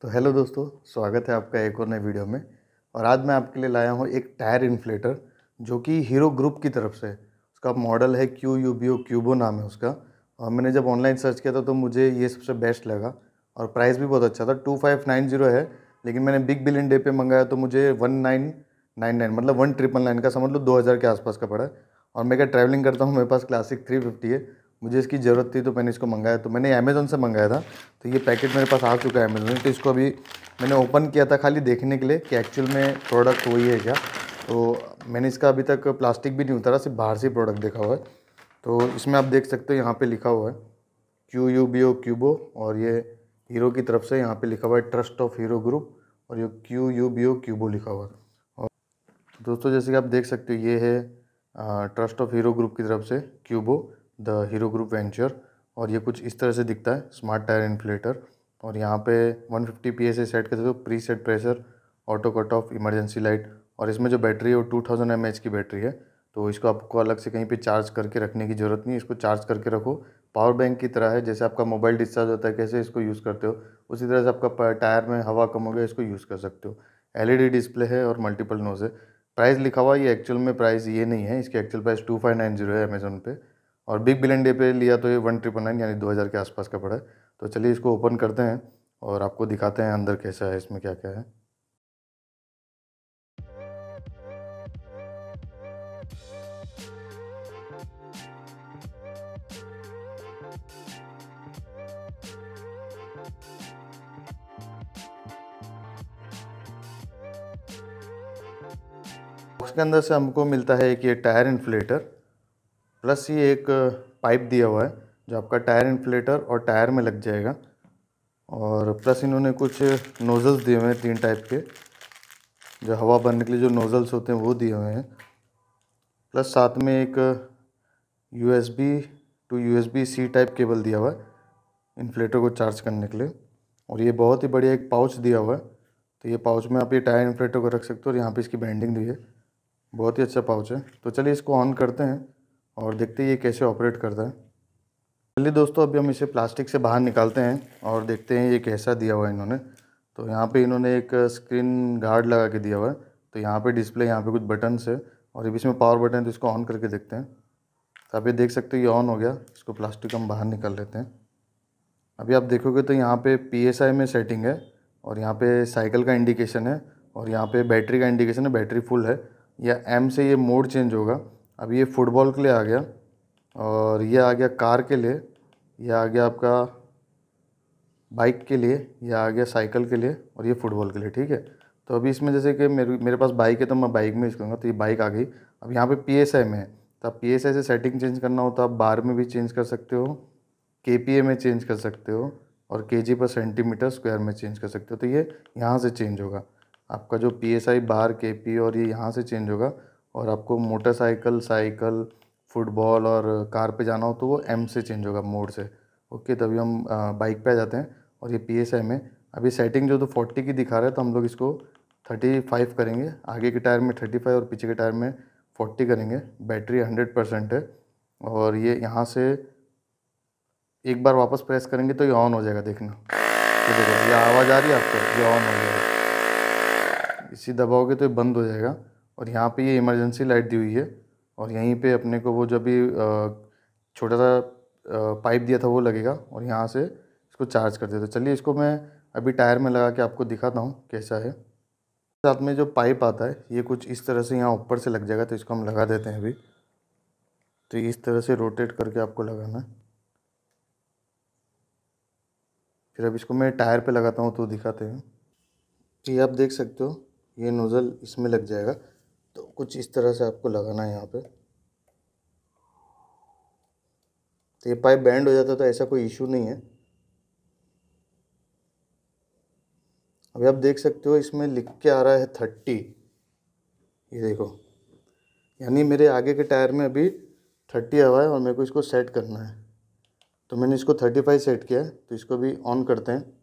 तो हेलो दोस्तों स्वागत है आपका एक और नए वीडियो में और आज मैं आपके लिए लाया हूँ एक टायर इन्फ्लेटर जो कि हीरो ग्रुप की तरफ से उसका मॉडल है Q U B O Qubo नाम है उसका और मैंने जब ऑनलाइन सर्च किया था तो मुझे ये सबसे बेस्ट लगा और प्राइस भी बहुत अच्छा था टू फाइव नाइन जीरो है लेकिन मैंने बिग बिलियन डे पे मंगाया तो मुझे वन नाइन नाइन नाइन मतलब वन ट्रिपल नाइन का समझ लो दो हज़ार के आसपास का पड़ा और मैं क्या ट्रैवलिंग करता हूँ मेरे पास क्लासिक थ्री फिफ्टी है मुझे इसकी ज़रूरत थी तो मैंने इसको मंगाया तो मैंने अमेज़ोन से मंगाया था तो ये पैकेट मेरे पास आ चुका है अमेज़ोन तो इसको अभी मैंने ओपन किया था खाली देखने के लिए कि एक्चुअल में प्रोडक्ट वही है क्या तो मैंने इसका अभी तक प्लास्टिक भी नहीं उतारा सिर्फ बाहर से प्रोडक्ट देखा हुआ है तो इसमें आप देख सकते हो यहाँ पे लिखा हुआ है Q U B O Qubo और ये हीरो की तरफ से यहाँ पर लिखा हुआ है ट्रस्ट ऑफ हीरो ग्रुप और ये Q U B O Qubo लिखा हुआ है और दोस्तों जैसे कि आप देख सकते हो ये है ट्रस्ट ऑफ हीरो ग्रुप की तरफ से Qubo the Hero group venture और ये कुछ इस तरह से दिखता है स्मार्ट टायर इन्फ्लेटर और यहाँ पे 150 फिफ्टी पी एस सेट करते हो तो preset pressure auto cut off emergency light और इसमें जो बैटरी है वो टू थाउजेंड एम एच की बैटरी है तो इसको आपको अलग से कहीं पे चार्ज करके रखने की ज़रूरत नहीं इसको चार्ज करके रखो पावर बैंक की तरह है जैसे आपका मोबाइल डिस्चार्ज होता है कैसे इसको यूज़ करते हो उसी तरह से आपका टायर में हवा कम हो गया इसको यूज़ कर सकते हो एल डिस्प्ले है और मल्टीपल नोज है प्राइस लिखा हुआ ये एक्चुअल में प्राइस ये नहीं है इसकी actual price two five nine zero है अमेज़ोन पे और बिग बिलियन डे पे लिया तो ये वन ट्रिपल नाइन यानी दो हज़ार के आसपास का पड़ा है तो चलिए इसको ओपन करते हैं और आपको दिखाते हैं अंदर कैसा है इसमें क्या क्या है बॉक्स के अंदर से हमको मिलता है कि ये टायर इन्फ्लेटर प्लस ये एक पाइप दिया हुआ है जो आपका टायर इन्फ्लेटर और टायर में लग जाएगा और प्लस इन्होंने कुछ नोज़ल्स दिए हुए हैं तीन टाइप के जो हवा भरने के लिए जो नोज़ल्स होते हैं वो दिए हुए हैं प्लस साथ में एक U S B to U S B C type cable दिया हुआ है इन्फ्लेटर को चार्ज करने के लिए और ये बहुत ही बढ़िया एक पाउच दिया हुआ है तो ये पाउच में आप ये टायर इन्फ्लेटर को रख सकते हो और यहाँ पे इसकी बैंडिंग दी है बहुत ही अच्छा पाउच है तो चलिए इसको ऑन करते हैं और देखते हैं ये कैसे ऑपरेट करता है चलिए दोस्तों अभी हम इसे प्लास्टिक से बाहर निकालते हैं और देखते हैं ये कैसा दिया हुआ है इन्होंने तो यहाँ पे इन्होंने एक स्क्रीन गार्ड लगा के दिया हुआ है तो यहाँ पे डिस्प्ले यहाँ पे कुछ बटन्स है और अभी इसमें पावर बटन है तो इसको ऑन करके देखते हैं तो आप ये देख सकते हो ये ऑन हो गया इसको प्लास्टिक हम बाहर निकाल लेते हैं अभी आप देखोगे तो यहाँ पर पी में सेटिंग है और यहाँ पर साइकिल का इंडिकेशन है और यहाँ पर बैटरी का इंडिकेशन है बैटरी फुल है या एम से ये मोड चेंज होगा अब ये फुटबॉल के लिए आ गया और ये आ गया कार के लिए ये आ गया आपका बाइक के लिए ये आ गया साइकिल के लिए और ये फुटबॉल के लिए ठीक है तो अभी इसमें जैसे कि मेरे मेरे पास बाइक है तो मैं बाइक में यूज़ करूँगा तो ये बाइक आ गई अब यहाँ पे पी एस आई में है तो आप पी एस आई से सेटिंग चेंज करना हो तो आप बार में भी चेंज कर सकते हो के पी ए में चेंज कर सकते हो और के जी पर सेंटीमीटर स्क्वायर में चेंज कर सकते हो तो ये यहाँ से चेंज होगा आपका जो पी एस आई बार के पी और ये यहाँ से चेंज होगा और आपको मोटरसाइकिल साइकिल फुटबॉल और कार पे जाना हो तो वो एम से चेंज होगा मोड से ओके तभी हम बाइक पे आ जाते हैं और ये पी एस एम है अभी सेटिंग जो तो फोर्टी की दिखा रहा है तो हम लोग इसको थर्टी फाइव करेंगे आगे के टायर में थर्टी फाइव और पीछे के टायर में फोर्टी करेंगे बैटरी हंड्रेड परसेंट है और ये यहाँ से एक बार वापस प्रेस करेंगे तो ये ऑन हो जाएगा देखना तो देखो ये आवाज़ आ रही है आपको ये ऑन हो जाएगा इसी दबाओगे तो ये बंद हो जाएगा और यहाँ पे ये इमरजेंसी लाइट दी हुई है और यहीं पे अपने को वो जो भी छोटा सा पाइप दिया था वो लगेगा और यहाँ से इसको चार्ज कर देते चलिए इसको मैं अभी टायर में लगा के आपको दिखाता हूँ कैसा है साथ में जो पाइप आता है ये कुछ इस तरह से यहाँ ऊपर से लग जाएगा तो इसको हम लगा देते हैं अभी तो इस तरह से रोटेट करके आपको लगाना है फिर अब इसको मैं टायर पे लगाता हूँ तो दिखाते हैं ये आप देख सकते हो ये नोज़ल इसमें लग जाएगा कुछ इस तरह से आपको लगाना है यहाँ पे तो ये पाइप बैंड हो जाता तो ऐसा कोई इशू नहीं है अभी आप देख सकते हो इसमें लिख के आ रहा है थर्टी ये देखो यानी मेरे आगे के टायर में अभी थर्टी हवा है और मेरे को इसको सेट करना है तो मैंने इसको थर्टी फाइव सेट किया है तो इसको भी ऑन करते हैं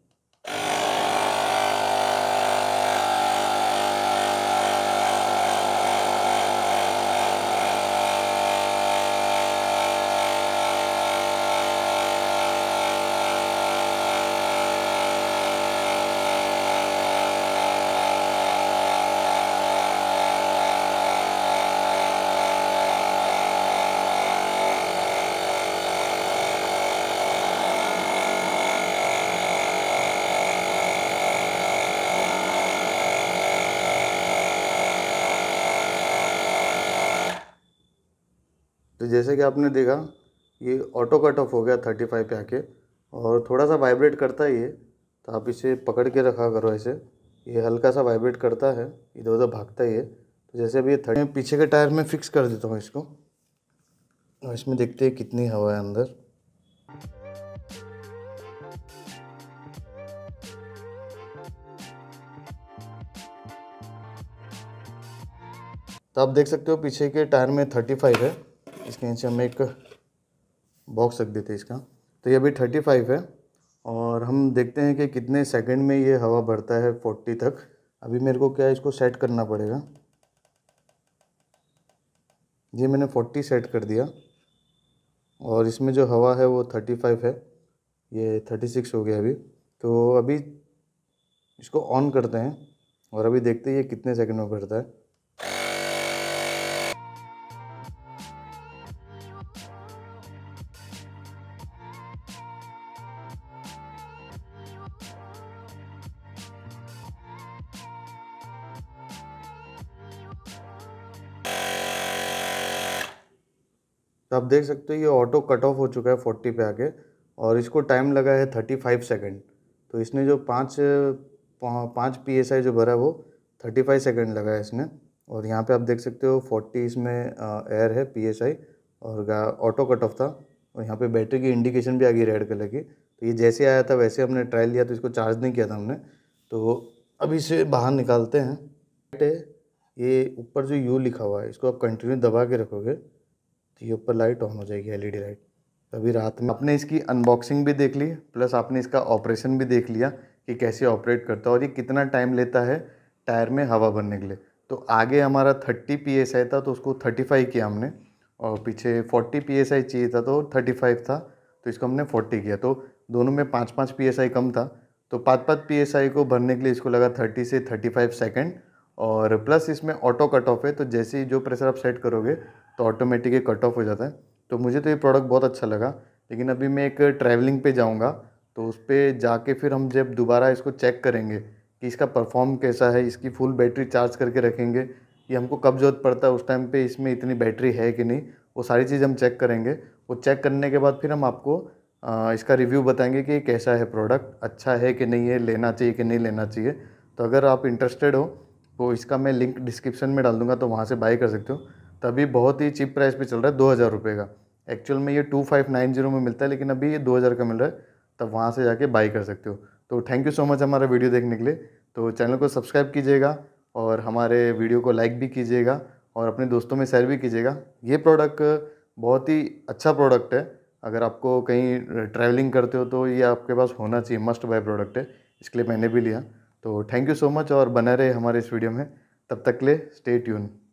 तो जैसे कि आपने देखा ये ऑटो कट ऑफ हो गया थर्टी फाइव पे आके और थोड़ा सा वाइब्रेट करता है ये तो आप इसे पकड़ के रखा करो ऐसे ये हल्का सा वाइब्रेट करता है इधर उधर भागता ही है तो जैसे अभी ये मैं पीछे के टायर में फिक्स कर देता हूँ इसको और इसमें देखते हैं कितनी हवा है अंदर तो आप देख सकते हो पीछे के टायर में थर्टी फाइव है इसके नीचे हम एक बॉक्स रख देते हैं इसका तो ये अभी थर्टी फाइव है और हम देखते हैं कि कितने सेकंड में ये हवा भरता है फोर्टी तक अभी मेरे को क्या है इसको सेट करना पड़ेगा ये मैंने फोर्टी सेट कर दिया और इसमें जो हवा है वो थर्टी फाइव है ये थर्टी सिक्स हो गया अभी तो अभी इसको ऑन करते हैं और अभी देखते हैं ये कितने सेकंड में भरता है तो आप देख सकते हो ये ऑटो कट ऑफ हो चुका है फोर्टी पे आके और इसको टाइम लगा है थर्टी फाइव सेकेंड तो इसने जो पाँच पाँच पी एस आई जो भरा वो थर्टी फाइव सेकेंड लगा है इसने और यहाँ पे आप देख सकते हो फोर्टी इसमें एयर है पी एस आई और ऑटो कट ऑफ था और यहाँ पे बैटरी की इंडिकेशन भी आ गई रेड कलर की तो ये जैसे आया था वैसे हमने ट्रायल लिया तो इसको चार्ज नहीं किया था हमने तो अब इसे बाहर निकालते हैं ये ऊपर जो यू लिखा हुआ है इसको आप कंटिन्यू दबा के रखोगे तो ये ऊपर लाइट ऑन हो जाएगी एलईडी लाइट अभी रात में आपने इसकी अनबॉक्सिंग भी देख ली प्लस आपने इसका ऑपरेशन भी देख लिया कि कैसे ऑपरेट करता है और ये कितना टाइम लेता है टायर में हवा भरने के लिए तो आगे हमारा थर्टी पी एस आई था तो उसको थर्टी फाइव किया हमने और पीछे फोर्टी पी एस आई चाहिए था तो थर्टी फाइव था तो इसको हमने फोर्टी किया तो दोनों में पाँच पाँच पी एस आई कम था तो पाँच पाँच पी एस आई को भरने के लिए इसको लगा थर्टी से थर्टी फाइव सेकेंड और प्लस इसमें ऑटो कट ऑफ है तो जैसे ही जो प्रेशर आप सेट करोगे तो ऑटोमेटिक कट ऑफ हो जाता है तो मुझे तो ये प्रोडक्ट बहुत अच्छा लगा लेकिन अभी मैं एक ट्रैवलिंग पे जाऊँगा तो उस पर जाके फिर हम जब दोबारा इसको चेक करेंगे कि इसका परफॉर्म कैसा है इसकी फुल बैटरी चार्ज करके रखेंगे कि हमको कब ज़रूरत पड़ता है उस टाइम पे इसमें इतनी बैटरी है कि नहीं वो सारी चीज़ हम चेक करेंगे वो चेक करने के बाद फिर हम आपको आ, इसका रिव्यू बताएंगे कि कैसा है प्रोडक्ट अच्छा है कि नहीं है लेना चाहिए कि नहीं लेना चाहिए तो अगर आप इंटरेस्टेड हो वो तो इसका मैं लिंक डिस्क्रिप्शन में डाल दूंगा तो वहाँ से बाई कर सकते हो तभी बहुत ही चीप प्राइस पे चल रहा है दो हज़ार रुपये का एक्चुअल में ये टू फाइव नाइन जीरो में मिलता है लेकिन अभी ये दो हज़ार का मिल रहा है तब वहाँ से जाके बाई कर सकते हो तो थैंक यू सो मच हमारा वीडियो देखने के लिए तो चैनल को सब्सक्राइब कीजिएगा और हमारे वीडियो को लाइक भी कीजिएगा और अपने दोस्तों में शेयर भी कीजिएगा ये प्रोडक्ट बहुत ही अच्छा प्रोडक्ट है अगर आपको कहीं ट्रैवलिंग करते हो तो ये आपके पास होना चाहिए मस्ट बाय प्रोडक्ट है इसके लिए मैंने भी लिया तो थैंक यू सो मच और बना रहे हमारे इस वीडियो में तब तक ले स्टे ट्यून